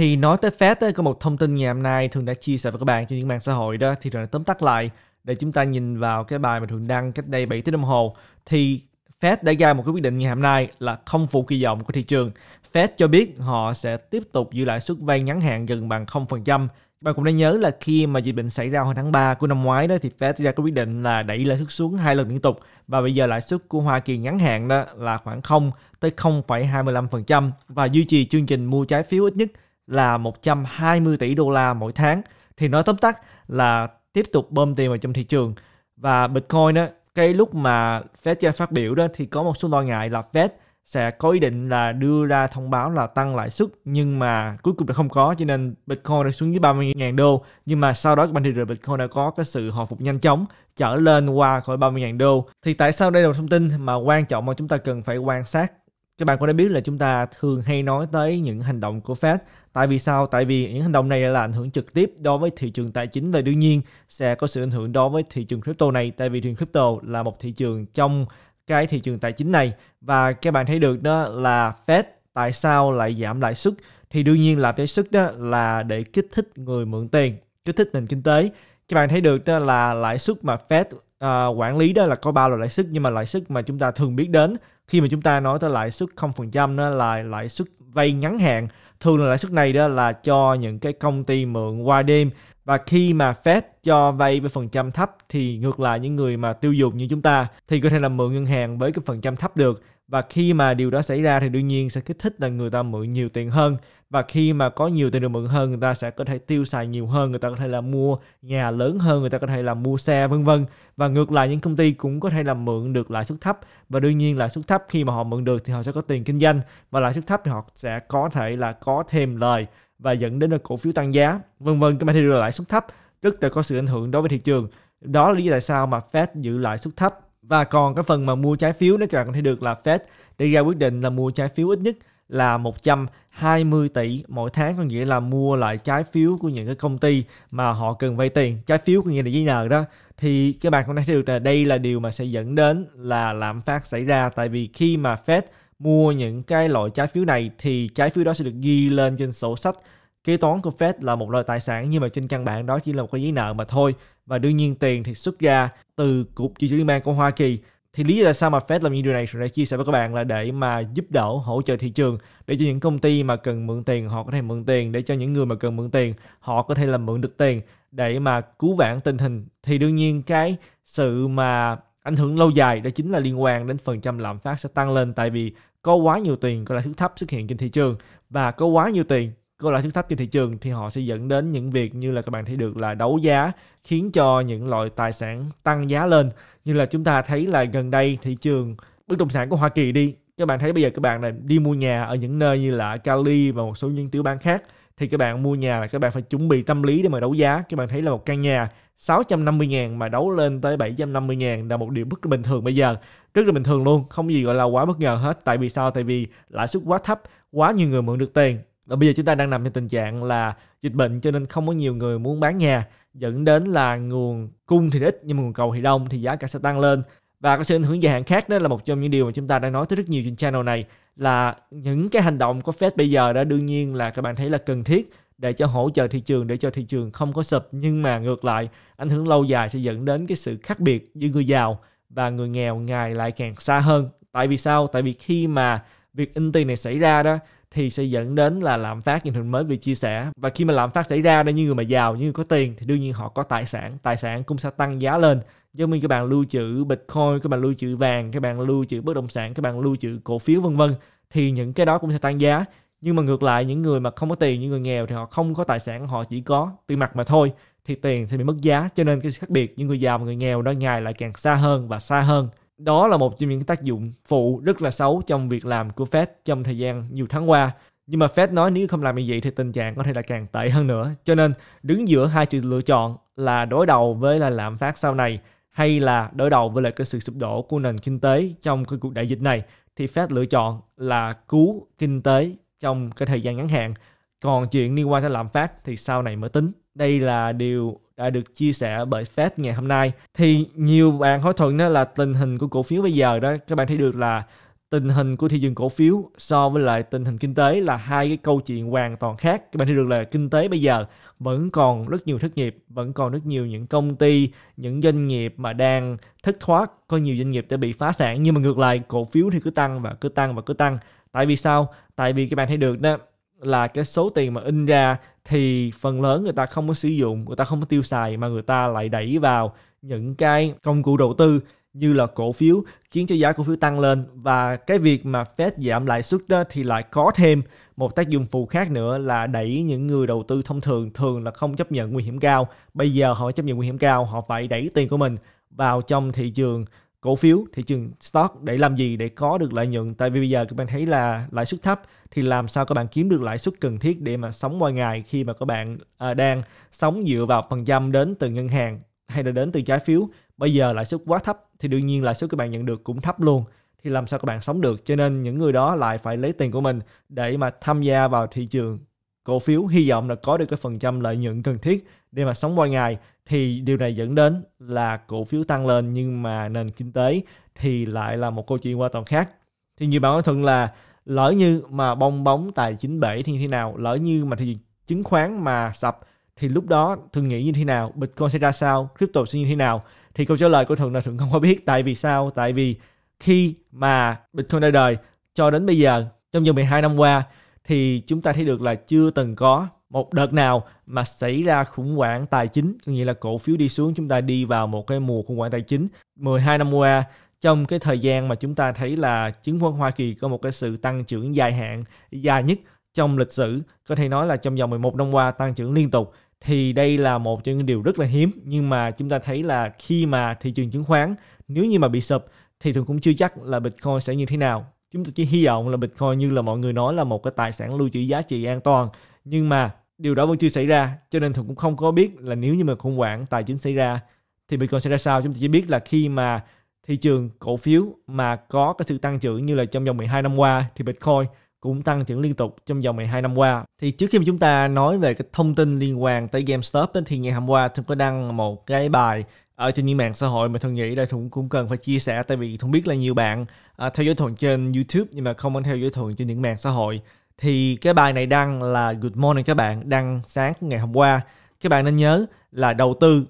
thì nói tới Fed ấy, có một thông tin ngày hôm nay thường đã chia sẻ với các bạn trên những mạng xã hội đó thì thường đã tóm tắt lại để chúng ta nhìn vào cái bài mà thường đăng cách đây 7 tiếng đồng hồ thì Fed đã ra một cái quyết định ngày hôm nay là không phụ kỳ vọng của thị trường. Fed cho biết họ sẽ tiếp tục giữ lãi suất vay ngắn hạn gần bằng 0%. Bạn cũng nên nhớ là khi mà dịch bệnh xảy ra hồi tháng 3 của năm ngoái đó thì Fed ra cái quyết định là đẩy lãi suất xuống hai lần liên tục và bây giờ lãi suất của Hoa Kỳ ngắn hạn đó là khoảng 0 tới 0,25% và duy trì chương trình mua trái phiếu ít nhất là 120 tỷ đô la mỗi tháng thì nói tóm tắt là tiếp tục bơm tiền vào trong thị trường và Bitcoin đó cái lúc mà Fed ra phát biểu đó thì có một số lo ngại là Fed sẽ có ý định là đưa ra thông báo là tăng lãi suất nhưng mà cuối cùng là không có cho nên Bitcoin đã xuống dưới 30.000 đô nhưng mà sau đó các bạn thị rồi Bitcoin đã có cái sự hồi phục nhanh chóng trở lên qua khỏi 30.000 đô thì tại sao đây là một thông tin mà quan trọng mà chúng ta cần phải quan sát các bạn có đã biết là chúng ta thường hay nói tới những hành động của Fed. Tại vì sao? Tại vì những hành động này là ảnh hưởng trực tiếp đối với thị trường tài chính và đương nhiên sẽ có sự ảnh hưởng đối với thị trường crypto này. Tại vì thị trường crypto là một thị trường trong cái thị trường tài chính này và các bạn thấy được đó là Fed tại sao lại giảm lãi suất thì đương nhiên là lãi suất đó là để kích thích người mượn tiền kích thích nền kinh tế các bạn thấy được đó là lãi suất mà Fed uh, quản lý đó là có ba loại lãi suất nhưng mà lãi suất mà chúng ta thường biết đến khi mà chúng ta nói tới lãi suất 0% đó là lãi suất vay ngắn hạn thường là lãi suất này đó là cho những cái công ty mượn qua đêm và khi mà Fed cho vay với phần trăm thấp thì ngược lại những người mà tiêu dùng như chúng ta thì có thể là mượn ngân hàng với cái phần trăm thấp được và khi mà điều đó xảy ra thì đương nhiên sẽ kích thích là người ta mượn nhiều tiền hơn và khi mà có nhiều tiền được mượn hơn người ta sẽ có thể tiêu xài nhiều hơn người ta có thể là mua nhà lớn hơn người ta có thể là mua xe vân vân và ngược lại những công ty cũng có thể là mượn được lãi suất thấp và đương nhiên lãi suất thấp khi mà họ mượn được thì họ sẽ có tiền kinh doanh và lãi suất thấp thì họ sẽ có thể là có thêm lời và dẫn đến là cổ phiếu tăng giá vân vân cái mà thì là lãi suất thấp tức là có sự ảnh hưởng đối với thị trường đó là lý do tại sao mà Fed giữ lãi suất thấp và còn cái phần mà mua trái phiếu nó các bạn có thể được là Fed để ra quyết định là mua trái phiếu ít nhất là 120 tỷ mỗi tháng có nghĩa là mua lại trái phiếu của những cái công ty mà họ cần vay tiền trái phiếu của nghĩa là giấy nợ đó thì các bạn cũng thấy được là đây là điều mà sẽ dẫn đến là lạm phát xảy ra tại vì khi mà Fed mua những cái loại trái phiếu này thì trái phiếu đó sẽ được ghi lên trên sổ sách kế toán của Fed là một loại tài sản nhưng mà trên căn bản đó chỉ là một cái giấy nợ mà thôi và đương nhiên tiền thì xuất ra từ cục dự trữ liên bang của Hoa Kỳ thì lý do tại sao mà Fed làm những điều này để chia sẻ với các bạn là để mà giúp đỡ hỗ trợ thị trường để cho những công ty mà cần mượn tiền họ có thể mượn tiền để cho những người mà cần mượn tiền họ có thể là mượn được tiền để mà cứu vãn tình hình thì đương nhiên cái sự mà ảnh hưởng lâu dài đó chính là liên quan đến phần trăm lạm phát sẽ tăng lên tại vì có quá nhiều tiền có lãi suất thấp xuất hiện trên thị trường và có quá nhiều tiền cô là thứ thấp trên thị trường thì họ sẽ dẫn đến những việc như là các bạn thấy được là đấu giá khiến cho những loại tài sản tăng giá lên như là chúng ta thấy là gần đây thị trường bất động sản của Hoa Kỳ đi các bạn thấy bây giờ các bạn này đi mua nhà ở những nơi như là Cali và một số những tiểu bang khác thì các bạn mua nhà là các bạn phải chuẩn bị tâm lý để mà đấu giá các bạn thấy là một căn nhà 650 ngàn mà đấu lên tới 750 ngàn là một điều bất bình thường bây giờ rất là bình thường luôn không gì gọi là quá bất ngờ hết tại vì sao tại vì lãi suất quá thấp quá nhiều người mượn được tiền và bây giờ chúng ta đang nằm trong tình trạng là dịch bệnh cho nên không có nhiều người muốn bán nhà dẫn đến là nguồn cung thì ít nhưng mà nguồn cầu thì đông thì giá cả sẽ tăng lên và có sự ảnh hưởng dài hạn khác đó là một trong những điều mà chúng ta đang nói tới rất nhiều trên channel này là những cái hành động của Fed bây giờ đã đương nhiên là các bạn thấy là cần thiết để cho hỗ trợ thị trường để cho thị trường không có sụp nhưng mà ngược lại ảnh hưởng lâu dài sẽ dẫn đến cái sự khác biệt giữa người giàu và người nghèo ngày lại càng xa hơn tại vì sao tại vì khi mà việc in tiền này xảy ra đó thì sẽ dẫn đến là lạm phát nhìn hình mới bị chia sẻ và khi mà lạm phát xảy ra đây như người mà giàu như người có tiền thì đương nhiên họ có tài sản tài sản cũng sẽ tăng giá lên giống như các bạn lưu trữ bitcoin các bạn lưu trữ vàng các bạn lưu trữ bất động sản các bạn lưu trữ cổ phiếu vân vân thì những cái đó cũng sẽ tăng giá nhưng mà ngược lại những người mà không có tiền những người nghèo thì họ không có tài sản họ chỉ có tiền mặt mà thôi thì tiền sẽ bị mất giá cho nên cái khác biệt những người giàu và người nghèo đó ngày lại càng xa hơn và xa hơn đó là một trong những tác dụng phụ rất là xấu trong việc làm của Fed trong thời gian nhiều tháng qua. Nhưng mà Fed nói nếu không làm như vậy thì tình trạng có thể là càng tệ hơn nữa. Cho nên đứng giữa hai sự lựa chọn là đối đầu với là lạm phát sau này hay là đối đầu với lại cái sự sụp đổ của nền kinh tế trong cái cuộc đại dịch này thì Fed lựa chọn là cứu kinh tế trong cái thời gian ngắn hạn còn chuyện liên quan tới lạm phát thì sau này mới tính. Đây là điều đã được chia sẻ bởi Fed ngày hôm nay. Thì nhiều bạn hỏi thuận đó là tình hình của cổ phiếu bây giờ đó. Các bạn thấy được là tình hình của thị trường cổ phiếu so với lại tình hình kinh tế là hai cái câu chuyện hoàn toàn khác. Các bạn thấy được là kinh tế bây giờ vẫn còn rất nhiều thất nghiệp, vẫn còn rất nhiều những công ty, những doanh nghiệp mà đang thất thoát, có nhiều doanh nghiệp đã bị phá sản nhưng mà ngược lại cổ phiếu thì cứ tăng và cứ tăng và cứ tăng. Tại vì sao? Tại vì các bạn thấy được đó, là cái số tiền mà in ra thì phần lớn người ta không có sử dụng, người ta không có tiêu xài mà người ta lại đẩy vào những cái công cụ đầu tư như là cổ phiếu khiến cho giá cổ phiếu tăng lên và cái việc mà Fed giảm lãi suất đó thì lại có thêm một tác dụng phụ khác nữa là đẩy những người đầu tư thông thường thường là không chấp nhận nguy hiểm cao bây giờ họ chấp nhận nguy hiểm cao họ phải đẩy tiền của mình vào trong thị trường cổ phiếu thị trường stock để làm gì để có được lợi nhuận tại vì bây giờ các bạn thấy là lãi suất thấp thì làm sao các bạn kiếm được lãi suất cần thiết để mà sống mỗi ngày khi mà các bạn à, đang sống dựa vào phần trăm đến từ ngân hàng hay là đến từ trái phiếu bây giờ lãi suất quá thấp thì đương nhiên lãi suất các bạn nhận được cũng thấp luôn thì làm sao các bạn sống được cho nên những người đó lại phải lấy tiền của mình để mà tham gia vào thị trường cổ phiếu hy vọng là có được cái phần trăm lợi nhuận cần thiết để mà sống qua ngày thì điều này dẫn đến là cổ phiếu tăng lên nhưng mà nền kinh tế thì lại là một câu chuyện hoàn toàn khác thì như bạn nói thuận là lỡ như mà bong bóng tài chính bể thì như thế nào lỡ như mà thị chứng khoán mà sập thì lúc đó thường nghĩ như thế nào bitcoin sẽ ra sao crypto sẽ như thế nào thì câu trả lời của thuận là thuận không có biết tại vì sao tại vì khi mà bitcoin ra đời cho đến bây giờ trong vòng 12 năm qua thì chúng ta thấy được là chưa từng có một đợt nào mà xảy ra khủng hoảng tài chính có nghĩa là cổ phiếu đi xuống chúng ta đi vào một cái mùa khủng hoảng tài chính 12 năm qua trong cái thời gian mà chúng ta thấy là chứng khoán Hoa Kỳ có một cái sự tăng trưởng dài hạn dài nhất trong lịch sử có thể nói là trong vòng 11 năm qua tăng trưởng liên tục thì đây là một trong những điều rất là hiếm nhưng mà chúng ta thấy là khi mà thị trường chứng khoán nếu như mà bị sụp thì thường cũng chưa chắc là Bitcoin sẽ như thế nào chúng tôi chỉ hy vọng là Bitcoin như là mọi người nói là một cái tài sản lưu trữ giá trị an toàn nhưng mà điều đó vẫn chưa xảy ra cho nên thường cũng không có biết là nếu như mà khủng hoảng tài chính xảy ra thì Bitcoin sẽ ra sao chúng tôi chỉ biết là khi mà thị trường cổ phiếu mà có cái sự tăng trưởng như là trong vòng 12 năm qua thì Bitcoin cũng tăng trưởng liên tục trong vòng 12 năm qua. Thì trước khi mà chúng ta nói về cái thông tin liên quan tới GameStop thì ngày hôm qua tôi có đăng một cái bài ở trên những mạng xã hội mà thuận nghĩ đây thuận cũng cần phải chia sẻ tại vì thuận biết là nhiều bạn à, theo dõi thuận trên youtube nhưng mà không có theo dõi thuận trên những mạng xã hội thì cái bài này đăng là good morning các bạn đăng sáng ngày hôm qua các bạn nên nhớ là đầu tư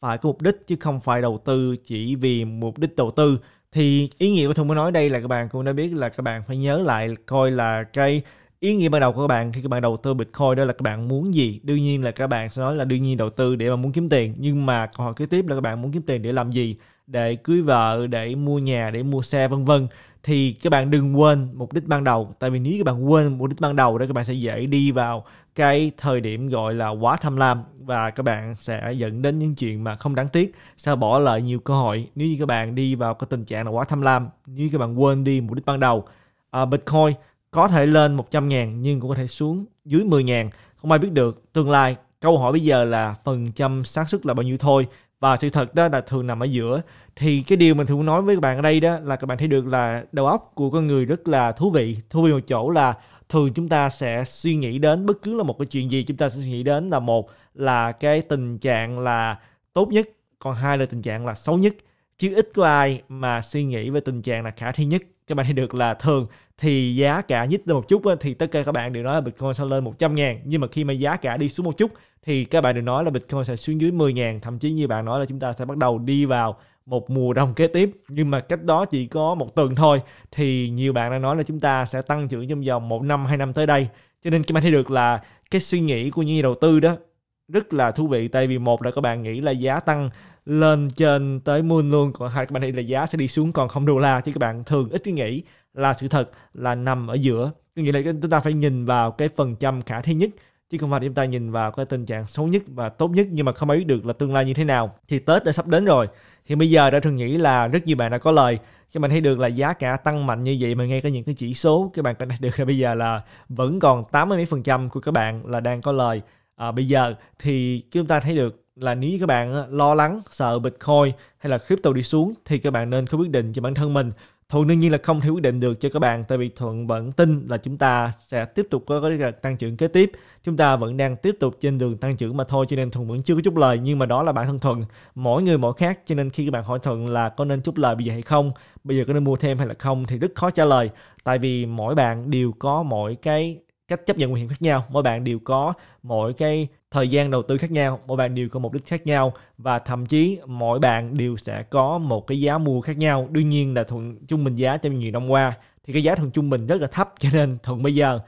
phải có mục đích chứ không phải đầu tư chỉ vì mục đích đầu tư thì ý nghĩa của thuận mới nói đây là các bạn cũng đã biết là các bạn phải nhớ lại coi là cái ý nghĩa ban đầu của các bạn khi các bạn đầu tư Bitcoin đó là các bạn muốn gì đương nhiên là các bạn sẽ nói là đương nhiên đầu tư để mà muốn kiếm tiền nhưng mà câu hỏi kế tiếp là các bạn muốn kiếm tiền để làm gì để cưới vợ để mua nhà để mua xe vân vân thì các bạn đừng quên mục đích ban đầu tại vì nếu các bạn quên mục đích ban đầu đó các bạn sẽ dễ đi vào cái thời điểm gọi là quá tham lam và các bạn sẽ dẫn đến những chuyện mà không đáng tiếc sẽ bỏ lỡ nhiều cơ hội nếu như các bạn đi vào cái tình trạng là quá tham lam nếu các bạn quên đi mục đích ban đầu à, Bitcoin có thể lên 100 ngàn nhưng cũng có thể xuống dưới 10 ngàn không ai biết được tương lai câu hỏi bây giờ là phần trăm xác suất là bao nhiêu thôi và sự thật đó là thường nằm ở giữa thì cái điều mình thường nói với các bạn ở đây đó là các bạn thấy được là đầu óc của con người rất là thú vị thú vị một chỗ là thường chúng ta sẽ suy nghĩ đến bất cứ là một cái chuyện gì chúng ta sẽ suy nghĩ đến là một là cái tình trạng là tốt nhất còn hai là tình trạng là xấu nhất chứ ít có ai mà suy nghĩ về tình trạng là khả thi nhất các bạn thấy được là thường thì giá cả nhích lên một chút thì tất cả các bạn đều nói là Bitcoin sẽ lên 100 ngàn nhưng mà khi mà giá cả đi xuống một chút thì các bạn đều nói là Bitcoin sẽ xuống dưới 10 ngàn thậm chí như bạn nói là chúng ta sẽ bắt đầu đi vào một mùa đông kế tiếp nhưng mà cách đó chỉ có một tuần thôi thì nhiều bạn đã nói là chúng ta sẽ tăng trưởng trong vòng một năm hai năm tới đây cho nên các bạn thấy được là cái suy nghĩ của những nhà đầu tư đó rất là thú vị tại vì một là các bạn nghĩ là giá tăng lên trên tới moon luôn còn hai các bạn thấy là giá sẽ đi xuống còn không đô la chứ các bạn thường ít cứ nghĩ là sự thật là nằm ở giữa có nghĩa là chúng ta phải nhìn vào cái phần trăm khả thi nhất chứ không phải chúng ta nhìn vào cái tình trạng xấu nhất và tốt nhất nhưng mà không ai biết được là tương lai như thế nào thì tết đã sắp đến rồi thì bây giờ đã thường nghĩ là rất nhiều bạn đã có lời các bạn thấy được là giá cả tăng mạnh như vậy mà ngay cả những cái chỉ số các bạn có thấy được là bây giờ là vẫn còn tám mấy phần trăm của các bạn là đang có lời à, bây giờ thì chúng ta thấy được là nếu như các bạn lo lắng sợ Bitcoin hay là crypto đi xuống thì các bạn nên có quyết định cho bản thân mình. Thuận đương nhiên là không thể quyết định được cho các bạn tại vì Thuận vẫn tin là chúng ta sẽ tiếp tục có cái tăng trưởng kế tiếp. Chúng ta vẫn đang tiếp tục trên đường tăng trưởng mà thôi cho nên Thuận vẫn chưa có chút lời nhưng mà đó là bản thân Thuận. Mỗi người mỗi khác cho nên khi các bạn hỏi Thuận là có nên chút lời bây giờ hay không, bây giờ có nên mua thêm hay là không thì rất khó trả lời tại vì mỗi bạn đều có mỗi cái cách chấp nhận nguy hiểm khác nhau mỗi bạn đều có mỗi cái thời gian đầu tư khác nhau mỗi bạn đều có mục đích khác nhau và thậm chí mỗi bạn đều sẽ có một cái giá mua khác nhau đương nhiên là thuận trung bình giá trong nhiều năm qua thì cái giá thuận trung bình rất là thấp cho nên thuận bây giờ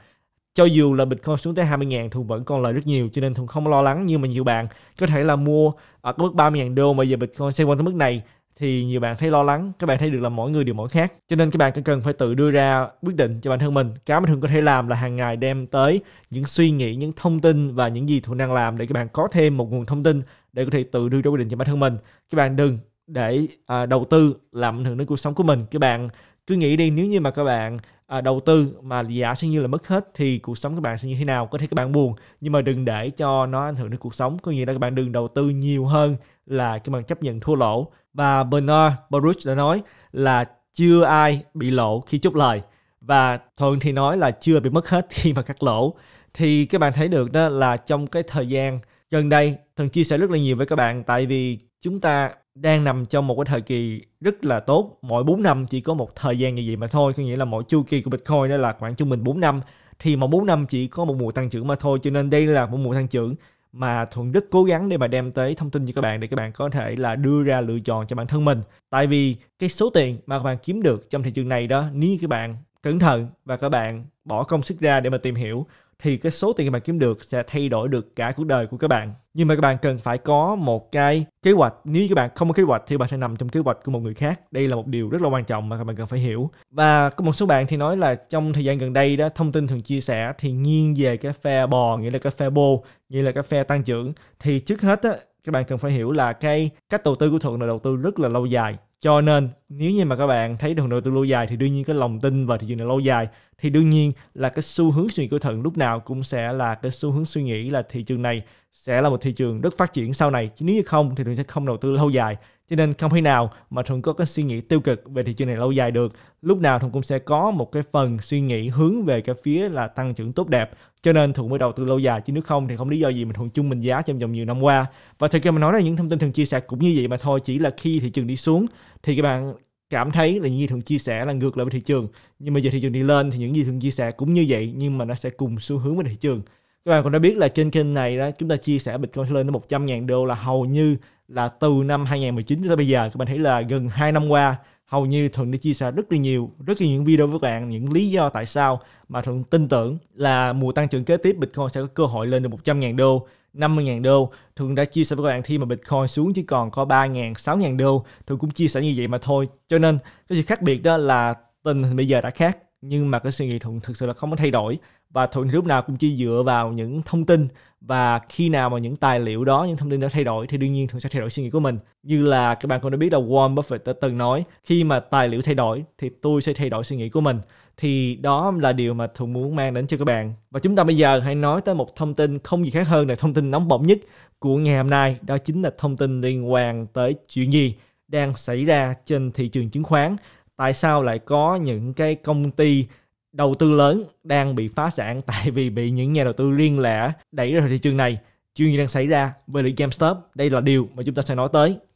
cho dù là Bitcoin xuống tới 20 000 thì vẫn còn lời rất nhiều cho nên Thuận không lo lắng như mà nhiều bạn có thể là mua ở mức 30 000 đô mà giờ Bitcoin sẽ quanh tới mức này thì nhiều bạn thấy lo lắng các bạn thấy được là mỗi người đều mỗi khác cho nên các bạn cần phải tự đưa ra quyết định cho bản thân mình cái mà thường có thể làm là hàng ngày đem tới những suy nghĩ những thông tin và những gì thuận đang làm để các bạn có thêm một nguồn thông tin để có thể tự đưa ra quyết định cho bản thân mình các bạn đừng để à, đầu tư làm ảnh hưởng đến cuộc sống của mình các bạn cứ nghĩ đi nếu như mà các bạn à, đầu tư mà giả sử như là mất hết thì cuộc sống các bạn sẽ như thế nào có thể các bạn buồn nhưng mà đừng để cho nó ảnh hưởng đến cuộc sống có nghĩa là các bạn đừng đầu tư nhiều hơn là các bạn chấp nhận thua lỗ và Bernard Baruch đã nói là chưa ai bị lộ khi chốt lời và thường thì nói là chưa bị mất hết khi mà cắt lỗ. Thì các bạn thấy được đó là trong cái thời gian gần đây Thuận chia sẻ rất là nhiều với các bạn tại vì chúng ta đang nằm trong một cái thời kỳ rất là tốt. Mỗi 4 năm chỉ có một thời gian như vậy mà thôi. Có nghĩa là mỗi chu kỳ của Bitcoin đó là khoảng trung bình 4 năm. Thì mà 4 năm chỉ có một mùa tăng trưởng mà thôi. Cho nên đây là một mùa tăng trưởng mà thuận đức cố gắng để mà đem tới thông tin cho các bạn để các bạn có thể là đưa ra lựa chọn cho bản thân mình tại vì cái số tiền mà các bạn kiếm được trong thị trường này đó nếu các bạn cẩn thận và các bạn bỏ công sức ra để mà tìm hiểu thì cái số tiền các bạn kiếm được sẽ thay đổi được cả cuộc đời của các bạn nhưng mà các bạn cần phải có một cái kế hoạch nếu các bạn không có kế hoạch thì bạn sẽ nằm trong kế hoạch của một người khác đây là một điều rất là quan trọng mà các bạn cần phải hiểu và có một số bạn thì nói là trong thời gian gần đây đó thông tin thường chia sẻ thì nghiêng về cái phe bò nghĩa là cái phe bô nghĩa là cái phe tăng trưởng thì trước hết á các bạn cần phải hiểu là cái cách đầu tư của thuận là đầu tư rất là lâu dài cho nên nếu như mà các bạn thấy đường đầu tư lâu dài thì đương nhiên cái lòng tin vào thị trường này lâu dài thì đương nhiên là cái xu hướng suy nghĩ của thần lúc nào cũng sẽ là cái xu hướng suy nghĩ là thị trường này sẽ là một thị trường rất phát triển sau này chứ nếu như không thì thường sẽ không đầu tư lâu dài cho nên không khi nào mà thuận có cái suy nghĩ tiêu cực về thị trường này lâu dài được lúc nào thuận cũng sẽ có một cái phần suy nghĩ hướng về cái phía là tăng trưởng tốt đẹp cho nên thuận mới đầu tư lâu dài chứ nếu không thì không lý do gì mình thuận chung mình giá trong vòng nhiều năm qua và thực ra mình nói là những thông tin thường chia sẻ cũng như vậy mà thôi chỉ là khi thị trường đi xuống thì các bạn cảm thấy là những gì thường chia sẻ là ngược lại với thị trường nhưng mà giờ thị trường đi lên thì những gì thường chia sẻ cũng như vậy nhưng mà nó sẽ cùng xu hướng với thị trường các bạn cũng đã biết là trên kênh này đó chúng ta chia sẻ Bitcoin lên đến 100.000 đô là hầu như là từ năm 2019 cho tới bây giờ các bạn thấy là gần 2 năm qua hầu như thuận đã chia sẻ rất là nhiều rất là những video với các bạn những lý do tại sao mà thuận tin tưởng là mùa tăng trưởng kế tiếp bitcoin sẽ có cơ hội lên được 100.000 đô 50.000 đô Thường đã chia sẻ với các bạn khi mà Bitcoin xuống chỉ còn có 3.000, 6.000 đô Thường cũng chia sẻ như vậy mà thôi Cho nên cái sự khác biệt đó là tình hình bây giờ đã khác Nhưng mà cái suy nghĩ Thuận thực sự là không có thay đổi và thường lúc nào cũng chỉ dựa vào những thông tin và khi nào mà những tài liệu đó những thông tin đã thay đổi thì đương nhiên thường sẽ thay đổi suy nghĩ của mình như là các bạn cũng đã biết là Warren Buffett đã từng nói khi mà tài liệu thay đổi thì tôi sẽ thay đổi suy nghĩ của mình thì đó là điều mà thường muốn mang đến cho các bạn và chúng ta bây giờ hãy nói tới một thông tin không gì khác hơn là thông tin nóng bỏng nhất của ngày hôm nay đó chính là thông tin liên quan tới chuyện gì đang xảy ra trên thị trường chứng khoán tại sao lại có những cái công ty đầu tư lớn đang bị phá sản tại vì bị những nhà đầu tư riêng lẻ đẩy ra thị trường này. Chuyện gì đang xảy ra với lại GameStop, đây là điều mà chúng ta sẽ nói tới